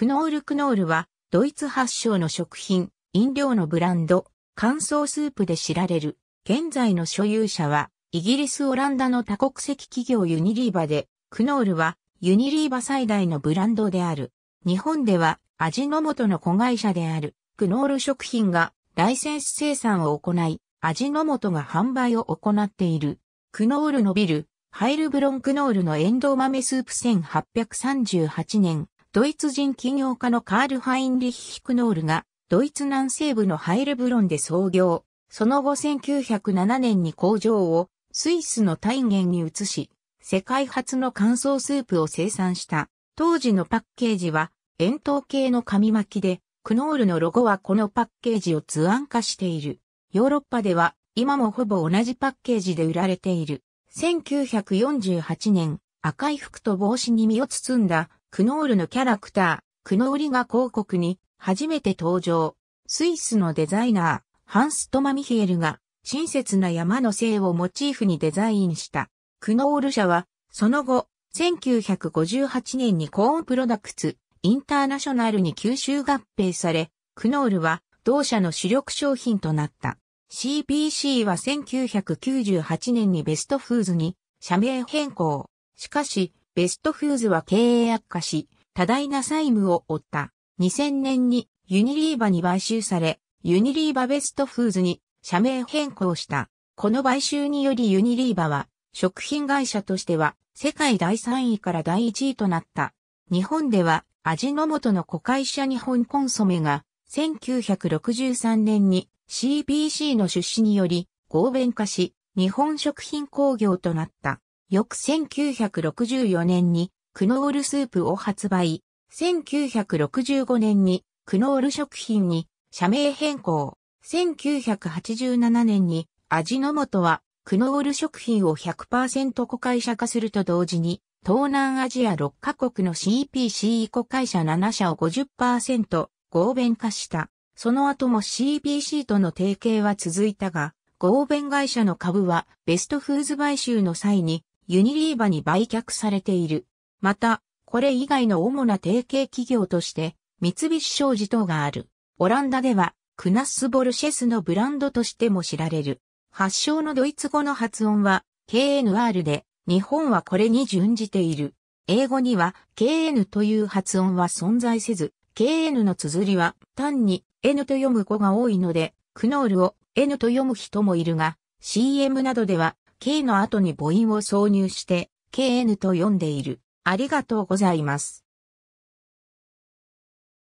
クノールクノールは、ドイツ発祥の食品、飲料のブランド、乾燥スープで知られる。現在の所有者は、イギリス・オランダの多国籍企業ユニリーバで、クノールはユニリーバ最大のブランドである。日本では味の素の子会社であるクノール食品がライセンス生産を行い、味の素が販売を行っている。クノールのビル、ハイルブロンクノールのエンドウ豆スープ1838年ドイツ人起業家のカール・ハインリッヒ・クノールが、ドイツ南西部のハイルブロンで創業。その後1907年に工場をスイスの大原に移し、世界初の乾燥スープを生産した。当時のパッケージは円筒形の紙巻きで、クノールのロゴはこのパッケージを図案化している。ヨーロッパでは今もほぼ同じパッケージで売られている。1948年、赤い服と帽子に身を包んだクノールのキャラクター、クノーリが広告に初めて登場。スイスのデザイナー、ハンストマミヒエルが親切な山の精をモチーフにデザインした。クノール社は、その後、1958年にコーンプロダクツ、インターナショナルに吸収合併され、クノールは同社の主力商品となった。CBC は1998年にベストフーズに社名変更。しかし、ベストフーズは経営悪化し、多大な債務を負った。2000年にユニリーバに買収され、ユニリーバベストフーズに社名変更した。この買収によりユニリーバは食品会社としては世界第3位から第1位となった。日本では味の素の子会社日本コンソメが1963年に CBC の出資により合弁化し日本食品工業となった。翌1964年にクノールスープを発売。1965年にクノール食品に社名変更。1987年に味の素はクノール食品を100%子会社化すると同時に東南アジア6カ国の CPC 子会社7社を50%合弁化した。その後も CBC との提携は続いたが、合弁会社の株はベストフーズ買収の際にユニリーバに売却されている。また、これ以外の主な提携企業として、三菱商事等がある。オランダでは、クナッスボルシェスのブランドとしても知られる。発祥のドイツ語の発音は KNR で、日本はこれに準じている。英語には KN という発音は存在せず、KN の綴りは単に N と読む子が多いので、クノールを N と読む人もいるが、CM などでは K の後に母音を挿入して KN と読んでいる。ありがとうございます。